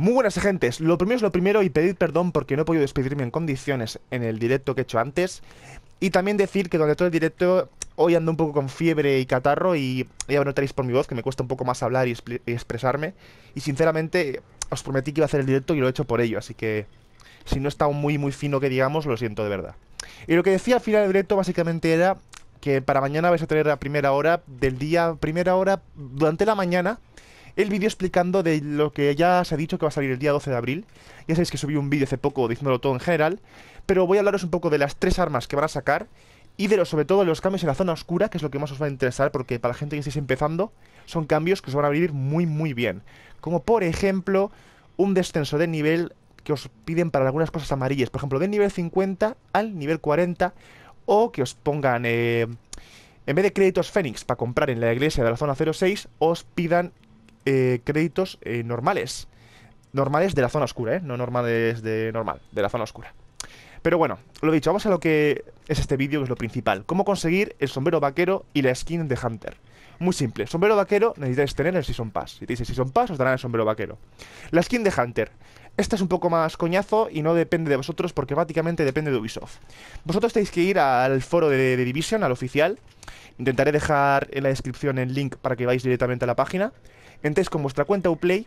Muy buenas agentes, lo primero es lo primero y pedir perdón porque no he podido despedirme en condiciones en el directo que he hecho antes. Y también decir que durante todo el directo hoy ando un poco con fiebre y catarro y ya notaréis por mi voz que me cuesta un poco más hablar y, expresarme. Y sinceramente os prometí que iba a hacer el directo y lo he hecho por ello, así que si no está muy muy fino que digamos, lo siento de verdad. Y lo que decía al final del directo básicamente era que para mañana vais a tener la primera hora del día, primera hora durante la mañana el vídeo explicando de lo que ya se ha dicho que va a salir el día 12 de abril. Ya sabéis que subí un vídeo hace poco diciéndolo todo en general, pero voy a hablaros un poco de las tres armas que van a sacar y de sobre todo los cambios en la zona oscura, que es lo que más os va a interesar, porque para la gente que estáis empezando, son cambios que os van a abrir muy muy bien. Como por ejemplo, un descenso de nivel que os piden para algunas cosas amarillas, por ejemplo, del nivel 50 al nivel 40, o que os pongan... Eh, en vez de créditos Fénix para comprar en la iglesia de la zona 06, os pidan eh, créditos eh, normales. Normales de la zona oscura, ¿eh? No normales de normal, de la zona oscura. Pero bueno, lo dicho, vamos a lo que es este vídeo, que es lo principal. Cómo conseguir el sombrero vaquero y la skin de Hunter. Muy simple, sombrero vaquero necesitáis tener el Season Pass. Si tenéis el Season Pass os darán el sombrero vaquero. La skin de Hunter. Esta es un poco más coñazo y no depende de vosotros porque básicamente depende de Ubisoft. Vosotros tenéis que ir al foro de, Division, al oficial. Intentaré dejar en la descripción el link para que vayáis directamente a la página. Entréis con vuestra cuenta Uplay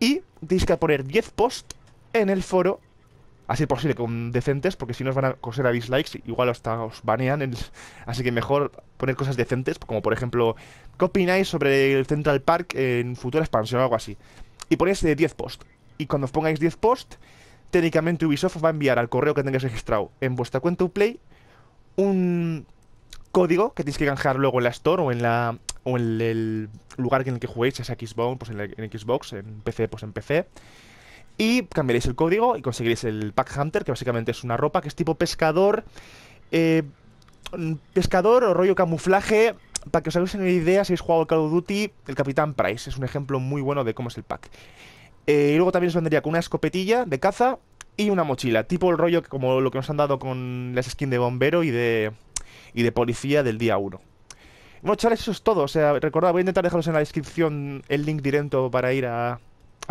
y tenéis que poner 10 posts en el foro así posible con decentes, porque si no os van a coser a dislikes, igual hasta os banean. Así que mejor poner cosas decentes, como por ejemplo, ¿qué opináis sobre el Central Park en futura expansión o algo así? Y ponéis 10 eh, post, Y cuando os pongáis 10 posts, técnicamente Ubisoft os va a enviar al correo que tengáis registrado en vuestra cuenta Uplay un código que tenéis que canjear luego en la Store o en la o en el lugar en el que juguéis, ya sea Xbox, pues en, en Xbox, en PC, pues en PC. Y cambiaréis el código y conseguiréis el Pack Hunter, que básicamente es una ropa que es tipo pescador. Eh, mm, pescador o rollo camuflaje. Para que os hagáis una idea, si habéis jugado Call of Duty, el Capitán Price es un ejemplo muy bueno de cómo es el pack. Eh, y luego también os vendría con una escopetilla de caza y una mochila, tipo el rollo como lo que nos han dado con las skins de bombero y de, de policía del día 1. Bueno, chavales, eso es todo. O sea, recordad, voy a intentar dejaros en la descripción el link directo para ir al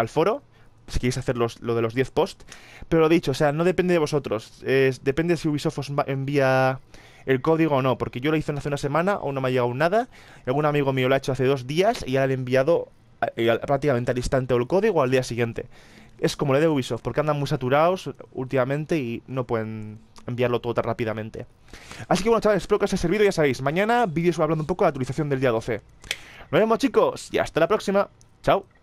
foro si queréis hacer lo de los 10 posts. Pero lo dicho, o sea, no depende de vosotros. depende si Ubisoft os envía el código o no. Porque yo lo hice hace una semana, aún no me ha llegado nada. algún amigo mío lo ha hecho hace dos días y ya le he enviado prácticamente al instante o el código al día siguiente. Es como le de Ubisoft, porque andan muy saturados últimamente y no pueden enviarlo todo tan rápidamente. Así que bueno, chavales, espero que os haya servido. Ya sabéis, mañana vídeos hablando un poco de la actualización del día 12. Nos vemos, chicos, y hasta la próxima. Chao.